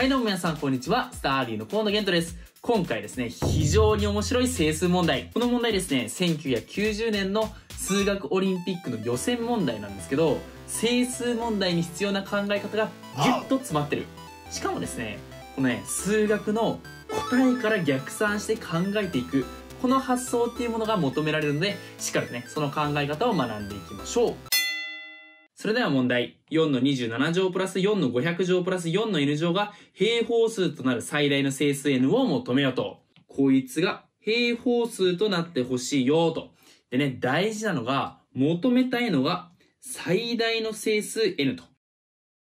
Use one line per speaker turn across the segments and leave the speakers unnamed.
はいどうも皆さんこんにちは、スターリーの河野玄斗です。今回ですね、非常に面白い整数問題。この問題ですね、1990年の数学オリンピックの予選問題なんですけど、整数問題に必要な考え方がギュッと詰まってる。しかもですね、このね、数学の答えから逆算して考えていく。この発想っていうものが求められるので、しっかりね、その考え方を学んでいきましょう。それでは問題。4の27乗プラス4の500乗プラス4の n 乗が平方数となる最大の整数 n を求めようと。こいつが平方数となってほしいよと。でね、大事なのが、求めたいのが最大の整数 n と。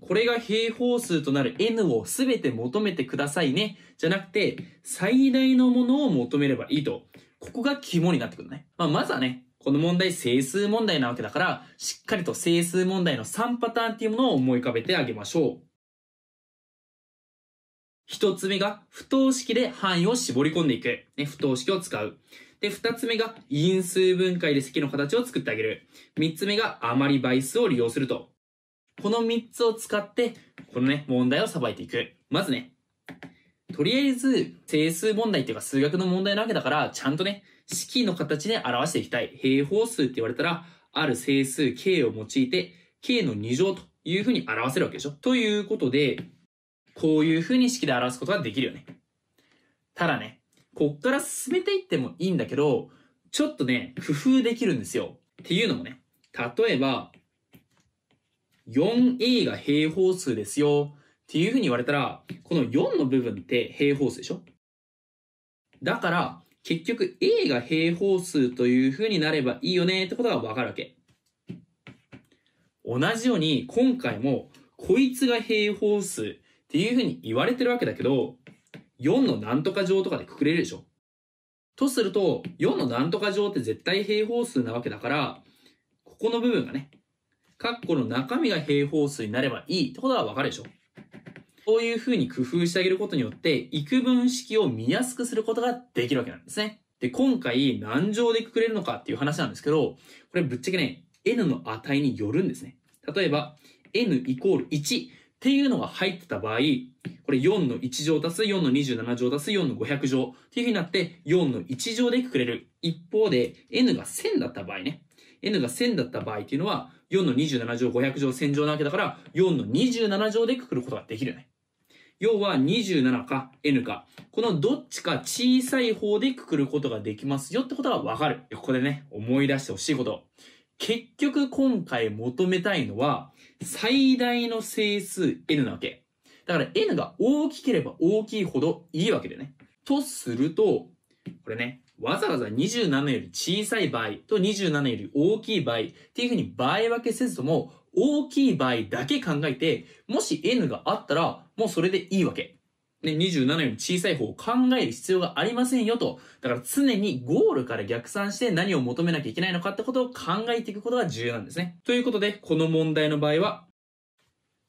これが平方数となる n をすべて求めてくださいね。じゃなくて、最大のものを求めればいいと。ここが肝になってくるね。まあ、まずはね、この問題整数問題なわけだから、しっかりと整数問題の3パターンっていうものを思い浮かべてあげましょう。一つ目が不等式で範囲を絞り込んでいく。ね、不等式を使う。で、二つ目が因数分解で席の形を作ってあげる。三つ目が余り倍数を利用すると。この三つを使って、このね、問題をさばいていく。まずね、とりあえず整数問題っていうか数学の問題なわけだから、ちゃんとね、式の形で表していきたい。平方数って言われたら、ある整数 k を用いて、k の2乗というふうに表せるわけでしょ。ということで、こういうふうに式で表すことができるよね。ただね、こっから進めていってもいいんだけど、ちょっとね、工夫できるんですよ。っていうのもね、例えば、4a が平方数ですよっていうふうに言われたら、この4の部分って平方数でしょだから、結局 A が平方数という風になればいいよねってことがわかるわけ。同じように今回もこいつが平方数っていう風に言われてるわけだけど、4のなんとか乗とかでくくれるでしょ。とすると、4のなんとか乗って絶対平方数なわけだから、ここの部分がね、カッコの中身が平方数になればいいってことがわかるでしょ。こういうふうに工夫してあげることによって、幾分式を見やすくすることができるわけなんですね。で、今回何乗でくくれるのかっていう話なんですけど、これぶっちゃけね、n の値によるんですね。例えば、n イコール1っていうのが入ってた場合、これ4の1乗足す4の27乗足す4の500乗っていう風になって4の1乗でくくれる。一方で n が1000だった場合ね。n が1000だった場合っていうのは4の27乗500乗1000乗なわけだから4の27乗でくくることができるよね。要は27か n か、このどっちか小さい方でくくることができますよってことがわかる。ここでね、思い出してほしいこと。結局今回求めたいのは、最大の整数 n なわけ。だから n が大きければ大きいほどいいわけでね。とすると、これね、わざわざ27より小さい場合と27より大きい場合っていうふうに場合分けせずとも、大きい場合だけ考えて、もし n があったら、もうそれでいいわけ。ね、27より小さい方を考える必要がありませんよと。だから常にゴールから逆算して何を求めなきゃいけないのかってことを考えていくことが重要なんですね。ということで、この問題の場合は、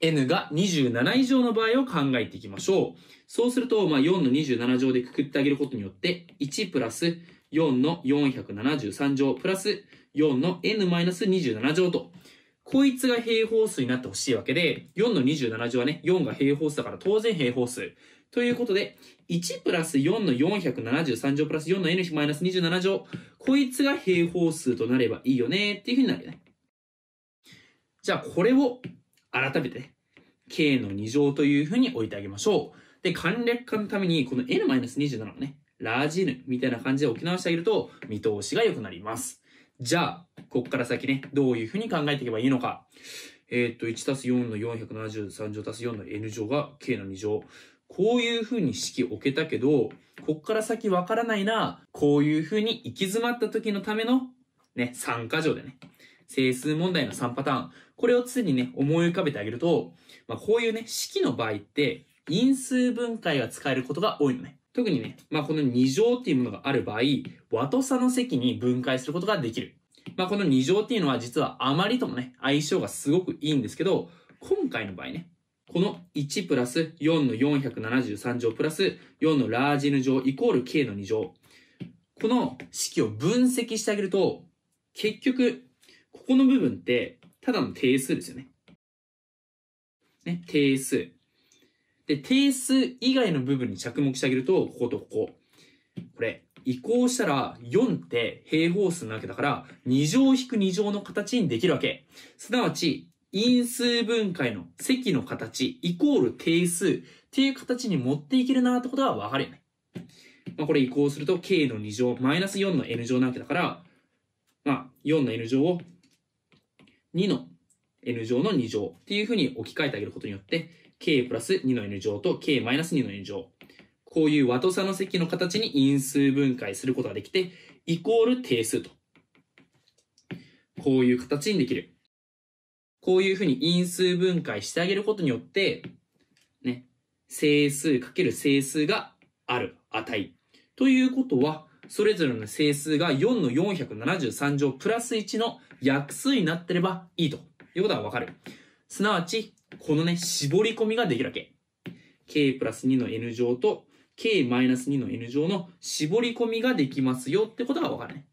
n が27以上の場合を考えていきましょう。そうすると、まあ、4の27乗でくくってあげることによって、1プラス4の473乗プラス4の n-27 乗と。こいつが平方数になってほしいわけで、4の27乗はね、4が平方数だから当然平方数。ということで、1プラス4の473乗プラス4の n マイナス27乗。こいつが平方数となればいいよねっていうふうになるよね。じゃあこれを改めてね、k の2乗というふうに置いてあげましょう。で、簡略化のためにこの n-27 のね、ラージ n みたいな感じで置き直してあげると見通しが良くなります。じゃあ、こっから先ね、どういうふうに考えていけばいいのか。えっ、と、1たす4の470、3乗たす4の n 乗が k の2乗。こういうふうに式置けたけど、こっから先わからないな、こういうふうに行き詰まった時のための、ね、3箇条でね、整数問題の3パターン。これを常にね、思い浮かべてあげると、まあ、こういうね、式の場合って、因数分解が使えることが多いのね。特にね、まあ、この2乗っていうものがある場合、和と差の積に分解することができる。まあ、この2乗っていうのは実はあまりともね、相性がすごくいいんですけど、今回の場合ね、この1プラス4の473乗プラス4のラージ N 乗イコール K の2乗。この式を分析してあげると、結局、ここの部分って、ただの定数ですよね。ね、定数。で、定数以外の部分に着目してあげると、こことここ。これ、移行したら4って平方数なわけだから、2乗引く2乗の形にできるわけ。すなわち、因数分解の積の形イコール定数っていう形に持っていけるなってことはわかるよね。まあ、これ移行すると k の2乗マイナス4の n 乗なわけだから、まあ、4の n 乗を2の n 乗の2乗っていうふうに置き換えてあげることによって、k プラス2の n 乗と k マイナス2の n 乗。こういう和と差の積の形に因数分解することができて、イコール定数と。こういう形にできる。こういうふうに因数分解してあげることによって、ね、整数かける整数がある値。ということは、それぞれの整数が4の473乗プラス1の約数になってればいいということがわかる。すなわち、このね、絞り込みができるわけ。k プラス2の n 乗と k マイナス2の n 乗の絞り込みができますよってことがわかるね。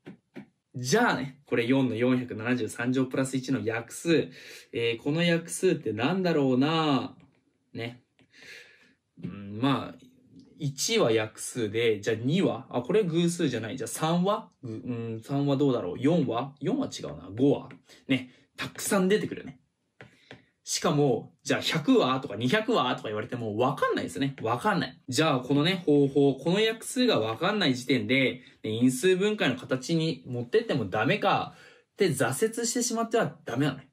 じゃあね、これ4の473乗プラス1の約数。えー、この約数ってなんだろうなね。うん、まあ、1は約数で、じゃあ2はあ、これ偶数じゃない。じゃあ3はうん、3はどうだろう ?4 は ?4 は違うな。5はね、たくさん出てくるね。しかも、じゃあ100はとか200はとか言われてもわかんないですね。わかんない。じゃあこのね、方法、この約数がわかんない時点で、因数分解の形に持ってってもダメかって挫折してしまってはダメなのね。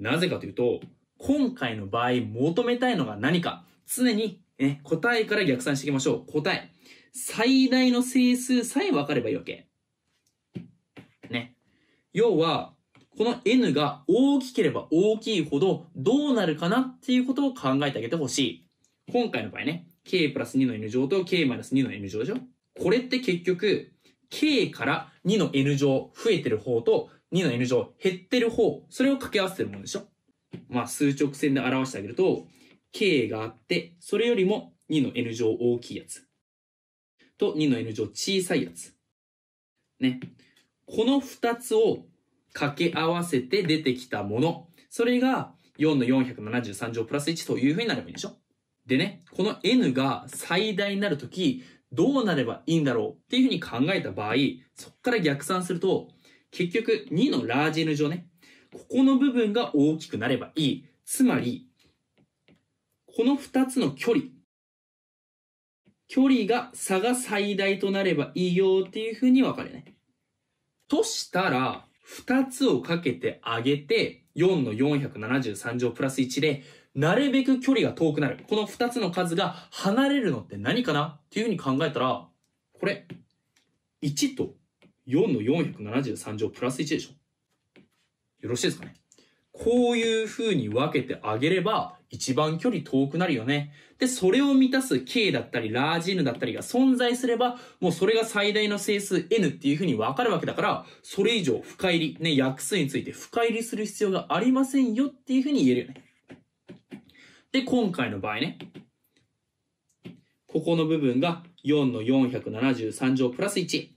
なぜかというと、今回の場合求めたいのが何か、常に、ね、答えから逆算していきましょう。答え。最大の整数さえ分かればいいわけ。ね。要は、この n が大きければ大きいほどどうなるかなっていうことを考えてあげてほしい。今回の場合ね、k プラス2の n 乗と k マイナス2の n 乗でしょこれって結局、k から2の n 乗増えてる方と2の n 乗減ってる方、それを掛け合わせてるものでしょまあ、数直線で表してあげると、k があって、それよりも2の n 乗大きいやつ。と、2の n 乗小さいやつ。ね。この2つを掛け合わせて出てきたもの。それが4の473乗プラス1というふうになればいいでしょでね、この n が最大になるとき、どうなればいいんだろうっていうふうに考えた場合、そこから逆算すると、結局2のラージ n 乗ね、ここの部分が大きくなればいい。つまり、この2つの距離。距離が差が最大となればいいよっていうふうに分かるね。としたら、2つをかけてあげて、4の473乗プラス1で、なるべく距離が遠くなる。この2つの数が離れるのって何かなっていうふうに考えたら、これ、1と4の473乗プラス1でしょよろしいですかねこういうふうに分けてあげれば、一番距離遠くなるよね。で、それを満たす K だったり、ラージ N だったりが存在すれば、もうそれが最大の整数 N っていう風にわかるわけだから、それ以上深入り、ね、約数について深入りする必要がありませんよっていう風に言えるよね。で、今回の場合ね、ここの部分が4の473乗プラス1。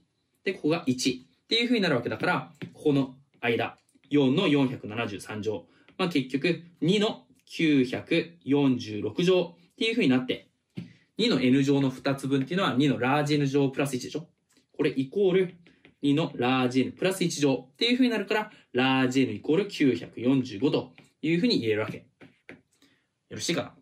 で、ここが1っていう風になるわけだから、ここの間、4の473乗。まあ、結局、2の946乗っていう風になって、2の n 乗の2つ分っていうのは2のラージ n 乗プラス1でしょこれイコール2のラージ n プラス1乗っていう風になるから、ラージ n イコール945という風に言えるわけ。よろしいかな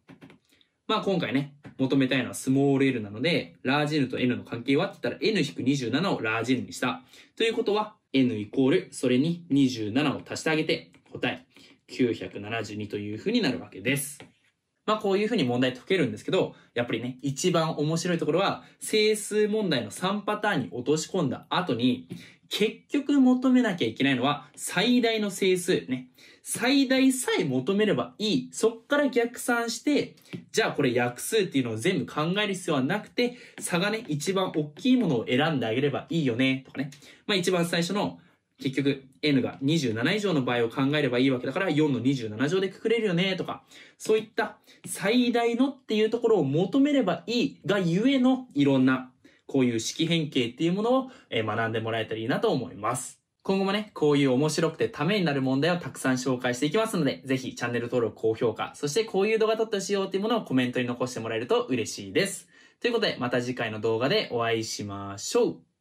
まあ今回ね、求めたいのはスモール l なので、ラージ n と n の関係はって言ったら n-27 をラージ n にした。ということは、n イコールそれに27を足してあげて答え972というふうになるわけです。まあこういうふうに問題解けるんですけど、やっぱりね、一番面白いところは、整数問題の3パターンに落とし込んだ後に、結局求めなきゃいけないのは最大の整数ね。最大さえ求めればいい。そっから逆算して、じゃあこれ約数っていうのを全部考える必要はなくて、差がね、一番大きいものを選んであげればいいよね、とかね。まあ一番最初の結局 n が27以上の場合を考えればいいわけだから4の27乗でくくれるよねとかそういった最大のっていうところを求めればいいがゆえのいろんなこういう式変形っていうものを学んでもらえたらいいなと思います。今後もね、こういう面白くてためになる問題をたくさん紹介していきますので、ぜひチャンネル登録、高評価、そしてこういう動画撮ってほしいよっていうものをコメントに残してもらえると嬉しいです。ということで、また次回の動画でお会いしましょう。